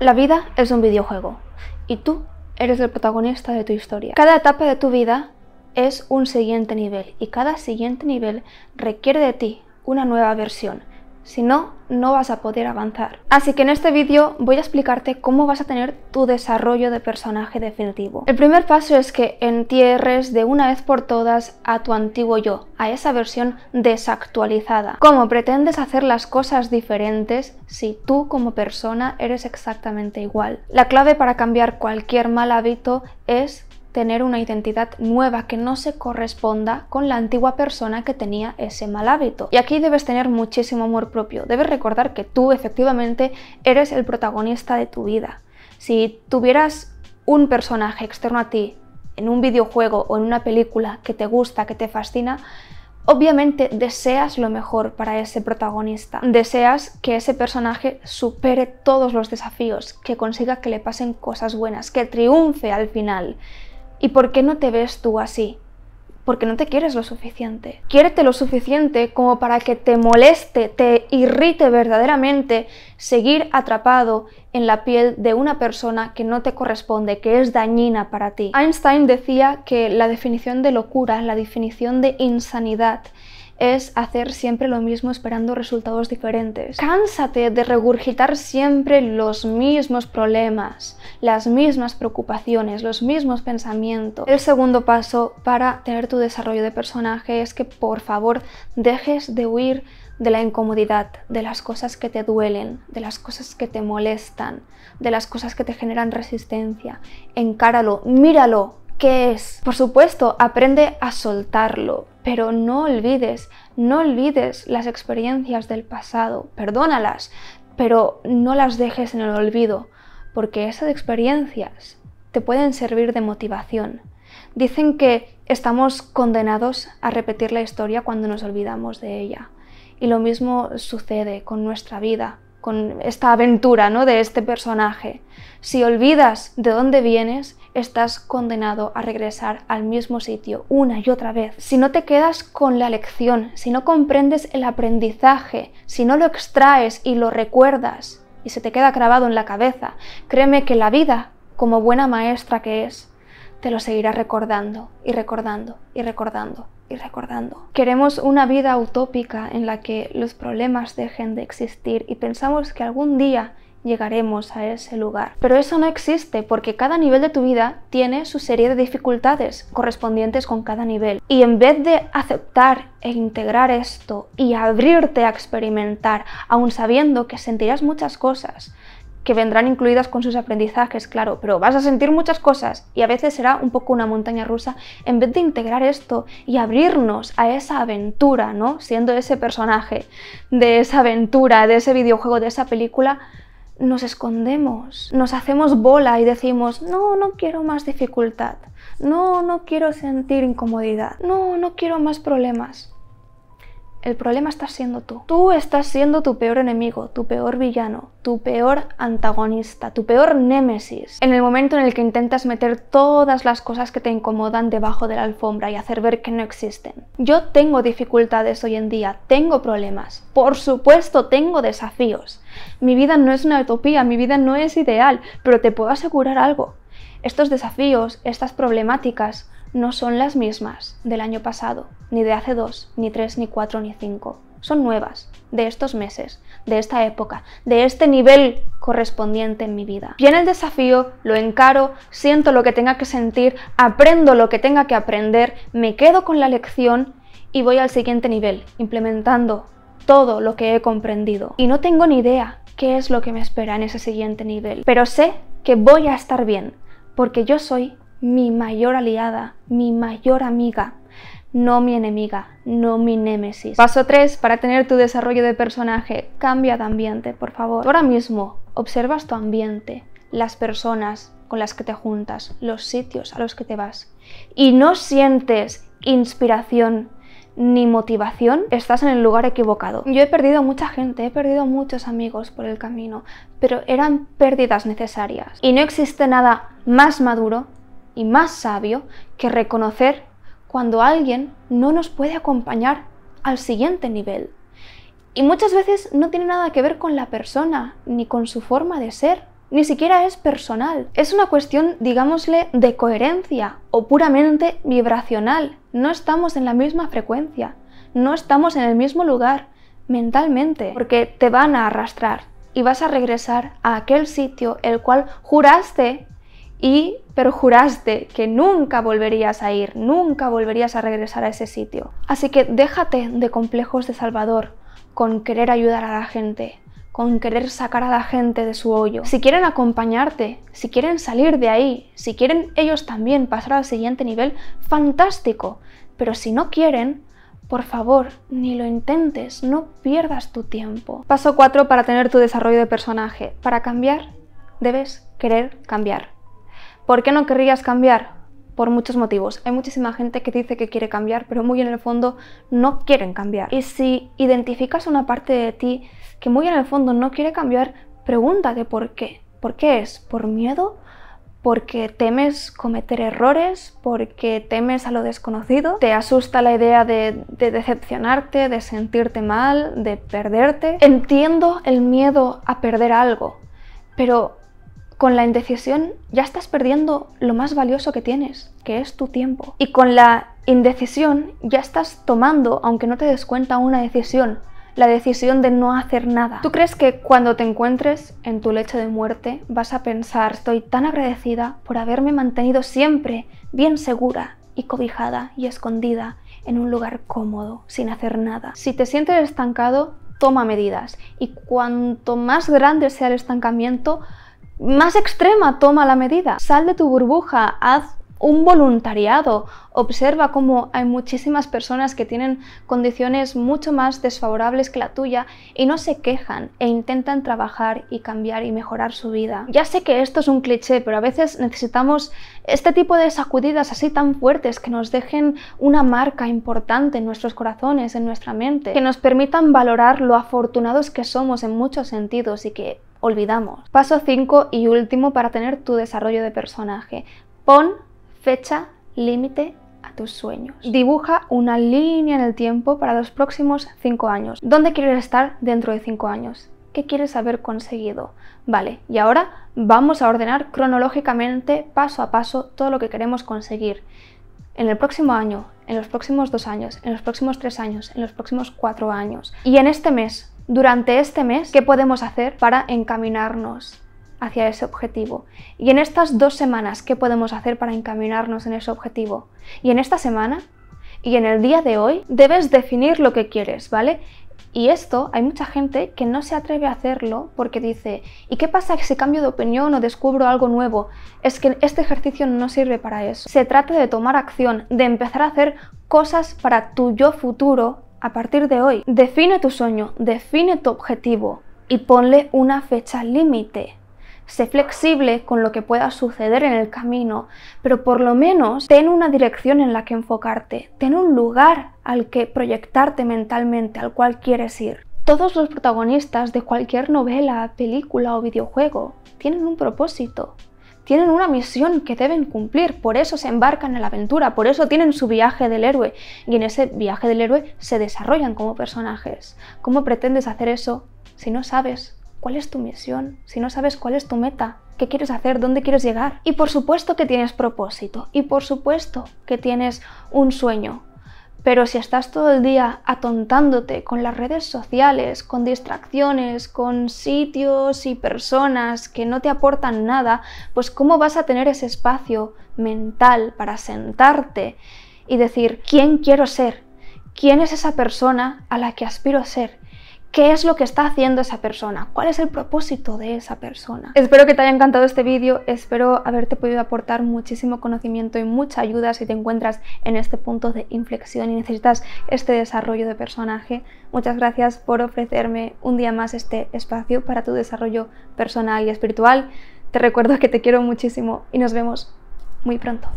La vida es un videojuego y tú eres el protagonista de tu historia. Cada etapa de tu vida es un siguiente nivel y cada siguiente nivel requiere de ti una nueva versión, si no, no vas a poder avanzar. Así que en este vídeo voy a explicarte cómo vas a tener tu desarrollo de personaje definitivo. El primer paso es que entierres de una vez por todas a tu antiguo yo, a esa versión desactualizada. ¿Cómo pretendes hacer las cosas diferentes si tú como persona eres exactamente igual? La clave para cambiar cualquier mal hábito es tener una identidad nueva que no se corresponda con la antigua persona que tenía ese mal hábito. Y aquí debes tener muchísimo amor propio, debes recordar que tú efectivamente eres el protagonista de tu vida. Si tuvieras un personaje externo a ti en un videojuego o en una película que te gusta, que te fascina, Obviamente deseas lo mejor para ese protagonista, deseas que ese personaje supere todos los desafíos, que consiga que le pasen cosas buenas, que triunfe al final. ¿Y por qué no te ves tú así? Porque no te quieres lo suficiente. Quiérete lo suficiente como para que te moleste, te irrite verdaderamente seguir atrapado en la piel de una persona que no te corresponde, que es dañina para ti. Einstein decía que la definición de locura, la definición de insanidad, es hacer siempre lo mismo esperando resultados diferentes. Cánsate de regurgitar siempre los mismos problemas, las mismas preocupaciones, los mismos pensamientos. El segundo paso para tener tu desarrollo de personaje es que por favor dejes de huir de la incomodidad, de las cosas que te duelen, de las cosas que te molestan, de las cosas que te generan resistencia. Encáralo, míralo, ¿Qué es? Por supuesto, aprende a soltarlo, pero no olvides, no olvides las experiencias del pasado, perdónalas, pero no las dejes en el olvido, porque esas experiencias te pueden servir de motivación. Dicen que estamos condenados a repetir la historia cuando nos olvidamos de ella, y lo mismo sucede con nuestra vida con esta aventura ¿no? de este personaje. Si olvidas de dónde vienes, estás condenado a regresar al mismo sitio una y otra vez. Si no te quedas con la lección, si no comprendes el aprendizaje, si no lo extraes y lo recuerdas y se te queda grabado en la cabeza, créeme que la vida, como buena maestra que es, te lo seguirás recordando y recordando y recordando y recordando. Queremos una vida utópica en la que los problemas dejen de existir y pensamos que algún día llegaremos a ese lugar. Pero eso no existe porque cada nivel de tu vida tiene su serie de dificultades correspondientes con cada nivel. Y en vez de aceptar e integrar esto y abrirte a experimentar, aun sabiendo que sentirás muchas cosas, que vendrán incluidas con sus aprendizajes, claro, pero vas a sentir muchas cosas y a veces será un poco una montaña rusa. En vez de integrar esto y abrirnos a esa aventura, ¿no? Siendo ese personaje de esa aventura, de ese videojuego, de esa película, nos escondemos, nos hacemos bola y decimos, no, no quiero más dificultad, no, no quiero sentir incomodidad, no, no quiero más problemas. El problema estás siendo tú. Tú estás siendo tu peor enemigo, tu peor villano, tu peor antagonista, tu peor némesis. En el momento en el que intentas meter todas las cosas que te incomodan debajo de la alfombra y hacer ver que no existen. Yo tengo dificultades hoy en día, tengo problemas, por supuesto tengo desafíos. Mi vida no es una utopía, mi vida no es ideal, pero te puedo asegurar algo. Estos desafíos, estas problemáticas, no son las mismas del año pasado, ni de hace dos, ni tres, ni cuatro, ni cinco. Son nuevas, de estos meses, de esta época, de este nivel correspondiente en mi vida. Viene el desafío, lo encaro, siento lo que tenga que sentir, aprendo lo que tenga que aprender, me quedo con la lección y voy al siguiente nivel, implementando todo lo que he comprendido. Y no tengo ni idea qué es lo que me espera en ese siguiente nivel, pero sé que voy a estar bien, porque yo soy mi mayor aliada, mi mayor amiga, no mi enemiga, no mi némesis. Paso 3. Para tener tu desarrollo de personaje, cambia de ambiente, por favor. Ahora mismo, observas tu ambiente, las personas con las que te juntas, los sitios a los que te vas, y no sientes inspiración ni motivación, estás en el lugar equivocado. Yo he perdido mucha gente, he perdido muchos amigos por el camino, pero eran pérdidas necesarias. Y no existe nada más maduro y más sabio que reconocer cuando alguien no nos puede acompañar al siguiente nivel. Y muchas veces no tiene nada que ver con la persona, ni con su forma de ser, ni siquiera es personal. Es una cuestión, digámosle, de coherencia o puramente vibracional. No estamos en la misma frecuencia, no estamos en el mismo lugar mentalmente, porque te van a arrastrar y vas a regresar a aquel sitio el cual juraste y pero que nunca volverías a ir, nunca volverías a regresar a ese sitio. Así que déjate de complejos de Salvador con querer ayudar a la gente, con querer sacar a la gente de su hoyo. Si quieren acompañarte, si quieren salir de ahí, si quieren ellos también pasar al siguiente nivel, fantástico. Pero si no quieren, por favor, ni lo intentes, no pierdas tu tiempo. Paso 4 para tener tu desarrollo de personaje. Para cambiar, debes querer cambiar. ¿Por qué no querrías cambiar? Por muchos motivos. Hay muchísima gente que dice que quiere cambiar, pero muy en el fondo no quieren cambiar. Y si identificas una parte de ti que muy en el fondo no quiere cambiar, pregúntate por qué. ¿Por qué es? ¿Por miedo? porque temes cometer errores, porque temes a lo desconocido, te asusta la idea de, de, decepcionarte, de sentirte mal, de perderte. Entiendo el miedo a perder algo, pero con la indecisión ya estás perdiendo lo más valioso que tienes, que es tu tiempo. Y con la indecisión ya estás tomando, aunque no te des cuenta, una decisión. La decisión de no hacer nada. ¿Tú crees que cuando te encuentres en tu lecho de muerte vas a pensar, estoy tan agradecida por haberme mantenido siempre bien segura y cobijada y escondida en un lugar cómodo, sin hacer nada? Si te sientes estancado, toma medidas. Y cuanto más grande sea el estancamiento, más extrema toma la medida. Sal de tu burbuja, haz un voluntariado. Observa cómo hay muchísimas personas que tienen condiciones mucho más desfavorables que la tuya y no se quejan e intentan trabajar y cambiar y mejorar su vida. Ya sé que esto es un cliché, pero a veces necesitamos este tipo de sacudidas así tan fuertes que nos dejen una marca importante en nuestros corazones, en nuestra mente, que nos permitan valorar lo afortunados que somos en muchos sentidos y que olvidamos. Paso 5 y último para tener tu desarrollo de personaje. Pon fecha límite a tus sueños. Dibuja una línea en el tiempo para los próximos 5 años. ¿Dónde quieres estar dentro de 5 años? ¿Qué quieres haber conseguido? Vale, y ahora vamos a ordenar cronológicamente, paso a paso, todo lo que queremos conseguir. En el próximo año, en los próximos dos años, en los próximos tres años, en los próximos cuatro años. Y en este mes, durante este mes qué podemos hacer para encaminarnos hacia ese objetivo. Y en estas dos semanas, ¿qué podemos hacer para encaminarnos en ese objetivo? Y en esta semana y en el día de hoy, debes definir lo que quieres, ¿vale? Y esto hay mucha gente que no se atreve a hacerlo porque dice, ¿y qué pasa si cambio de opinión o descubro algo nuevo? Es que este ejercicio no sirve para eso. Se trata de tomar acción, de empezar a hacer cosas para tu yo futuro a partir de hoy, define tu sueño, define tu objetivo y ponle una fecha límite. Sé flexible con lo que pueda suceder en el camino, pero por lo menos ten una dirección en la que enfocarte, ten un lugar al que proyectarte mentalmente, al cual quieres ir. Todos los protagonistas de cualquier novela, película o videojuego tienen un propósito, tienen una misión que deben cumplir, por eso se embarcan en la aventura, por eso tienen su viaje del héroe y en ese viaje del héroe se desarrollan como personajes. ¿Cómo pretendes hacer eso si no sabes cuál es tu misión, si no sabes cuál es tu meta, qué quieres hacer, dónde quieres llegar? Y por supuesto que tienes propósito, y por supuesto que tienes un sueño, pero si estás todo el día atontándote con las redes sociales, con distracciones, con sitios y personas que no te aportan nada, pues ¿cómo vas a tener ese espacio mental para sentarte y decir, ¿quién quiero ser? ¿Quién es esa persona a la que aspiro a ser? qué es lo que está haciendo esa persona, cuál es el propósito de esa persona. Espero que te haya encantado este vídeo, espero haberte podido aportar muchísimo conocimiento y mucha ayuda si te encuentras en este punto de inflexión y necesitas este desarrollo de personaje. Muchas gracias por ofrecerme un día más este espacio para tu desarrollo personal y espiritual. Te recuerdo que te quiero muchísimo y nos vemos muy pronto.